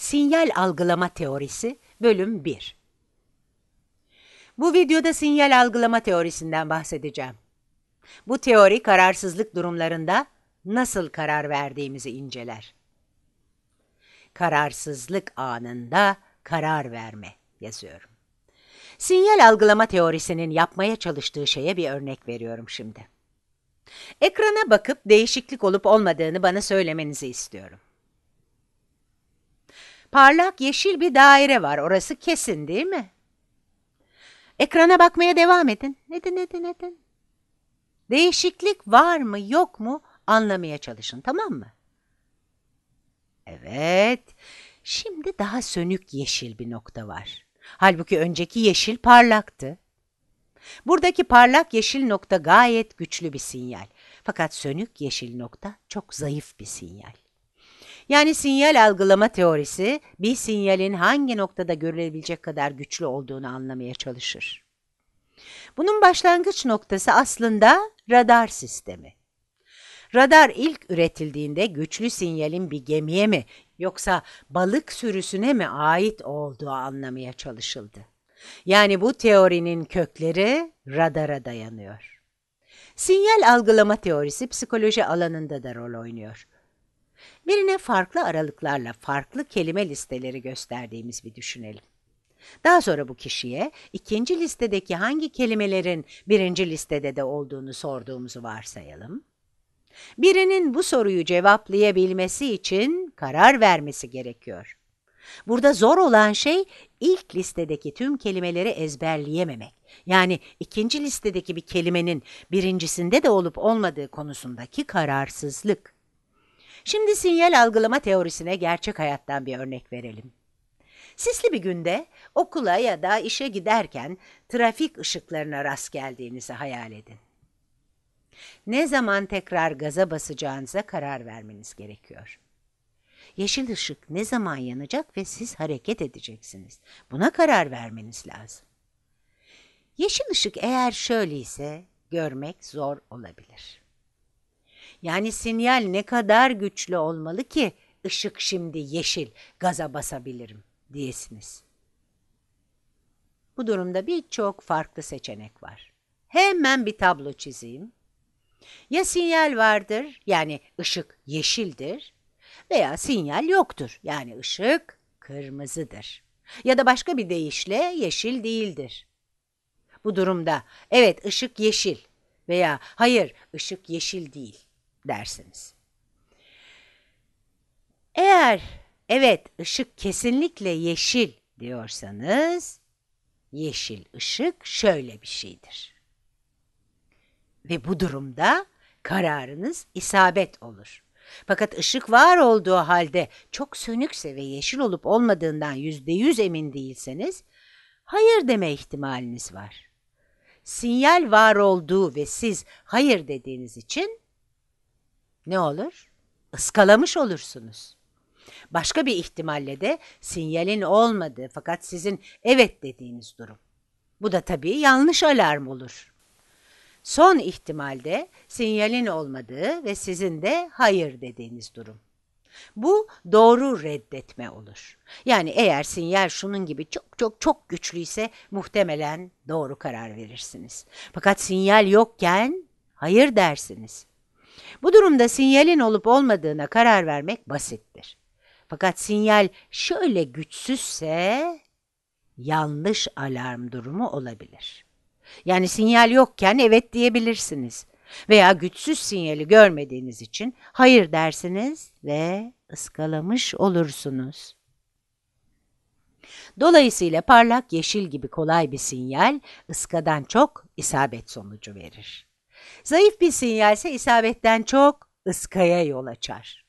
Sinyal Algılama Teorisi Bölüm 1 Bu videoda sinyal algılama teorisinden bahsedeceğim. Bu teori kararsızlık durumlarında nasıl karar verdiğimizi inceler. Kararsızlık anında karar verme yazıyorum. Sinyal algılama teorisinin yapmaya çalıştığı şeye bir örnek veriyorum şimdi. Ekrana bakıp değişiklik olup olmadığını bana söylemenizi istiyorum. Parlak yeşil bir daire var. Orası kesin değil mi? Ekrana bakmaya devam edin. Nedin nedin nedin. Değişiklik var mı yok mu anlamaya çalışın tamam mı? Evet. Şimdi daha sönük yeşil bir nokta var. Halbuki önceki yeşil parlaktı. Buradaki parlak yeşil nokta gayet güçlü bir sinyal. Fakat sönük yeşil nokta çok zayıf bir sinyal. Yani sinyal algılama teorisi bir sinyalin hangi noktada görülebilecek kadar güçlü olduğunu anlamaya çalışır. Bunun başlangıç noktası aslında radar sistemi. Radar ilk üretildiğinde güçlü sinyalin bir gemiye mi yoksa balık sürüsüne mi ait olduğu anlamaya çalışıldı. Yani bu teorinin kökleri radara dayanıyor. Sinyal algılama teorisi psikoloji alanında da rol oynuyor. Birine farklı aralıklarla farklı kelime listeleri gösterdiğimizi düşünelim. Daha sonra bu kişiye ikinci listedeki hangi kelimelerin birinci listede de olduğunu sorduğumuzu varsayalım. Birinin bu soruyu cevaplayabilmesi için karar vermesi gerekiyor. Burada zor olan şey ilk listedeki tüm kelimeleri ezberleyememek. Yani ikinci listedeki bir kelimenin birincisinde de olup olmadığı konusundaki kararsızlık. Şimdi sinyal algılama teorisine gerçek hayattan bir örnek verelim. Sisli bir günde okula ya da işe giderken trafik ışıklarına rast geldiğinizi hayal edin. Ne zaman tekrar gaza basacağınıza karar vermeniz gerekiyor. Yeşil ışık ne zaman yanacak ve siz hareket edeceksiniz. Buna karar vermeniz lazım. Yeşil ışık eğer şöyle ise görmek zor olabilir. Yani sinyal ne kadar güçlü olmalı ki ışık şimdi yeşil, gaza basabilirim diyesiniz. Bu durumda birçok farklı seçenek var. Hemen bir tablo çizeyim. Ya sinyal vardır, yani ışık yeşildir veya sinyal yoktur, yani ışık kırmızıdır. Ya da başka bir deyişle yeşil değildir. Bu durumda evet ışık yeşil veya hayır ışık yeşil değil dersiniz. Eğer evet ışık kesinlikle yeşil diyorsanız yeşil ışık şöyle bir şeydir. Ve bu durumda kararınız isabet olur. Fakat ışık var olduğu halde çok sönükse ve yeşil olup olmadığından yüzde yüz emin değilseniz hayır deme ihtimaliniz var. Sinyal var olduğu ve siz hayır dediğiniz için ne olur? Iskalamış olursunuz. Başka bir ihtimalle de sinyalin olmadığı fakat sizin evet dediğiniz durum. Bu da tabii yanlış alarm olur. Son ihtimalde sinyalin olmadığı ve sizin de hayır dediğiniz durum. Bu doğru reddetme olur. Yani eğer sinyal şunun gibi çok çok çok güçlüyse muhtemelen doğru karar verirsiniz. Fakat sinyal yokken hayır dersiniz. Bu durumda sinyalin olup olmadığına karar vermek basittir. Fakat sinyal şöyle güçsüzse yanlış alarm durumu olabilir. Yani sinyal yokken evet diyebilirsiniz veya güçsüz sinyali görmediğiniz için hayır dersiniz ve ıskalamış olursunuz. Dolayısıyla parlak yeşil gibi kolay bir sinyal ıskadan çok isabet sonucu verir. Zayıf bir sinyal ise isabetten çok ıskaya yol açar.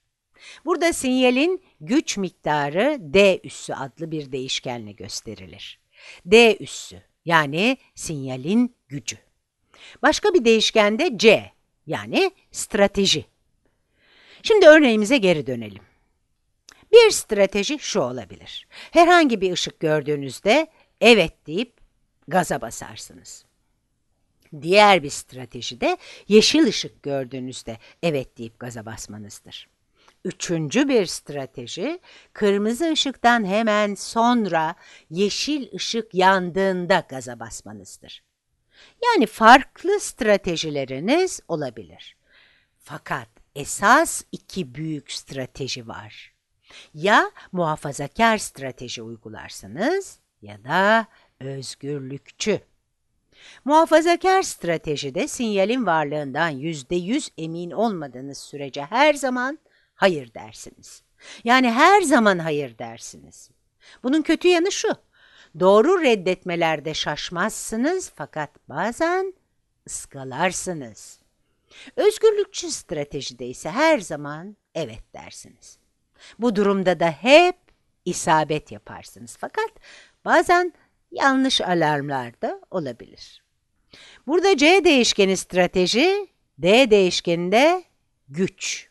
Burada sinyalin güç miktarı D üssü adlı bir değişkenle gösterilir. D üssü yani sinyalin gücü. Başka bir değişken de C yani strateji. Şimdi örneğimize geri dönelim. Bir strateji şu olabilir. Herhangi bir ışık gördüğünüzde evet deyip gaza basarsınız. Diğer bir strateji de yeşil ışık gördüğünüzde evet deyip gaza basmanızdır. Üçüncü bir strateji kırmızı ışıktan hemen sonra yeşil ışık yandığında gaza basmanızdır. Yani farklı stratejileriniz olabilir. Fakat esas iki büyük strateji var. Ya muhafazakar strateji uygularsınız ya da özgürlükçü. Muhafazakar stratejide sinyalin varlığından %100 emin olmadığınız sürece her zaman hayır dersiniz. Yani her zaman hayır dersiniz. Bunun kötü yanı şu. Doğru reddetmelerde şaşmazsınız fakat bazen ıskalarsınız. Özgürlükçü stratejide ise her zaman evet dersiniz. Bu durumda da hep isabet yaparsınız. Fakat bazen yanlış alarmlar da olabilir. Burada C değişkeni strateji, D değişkeninde güç.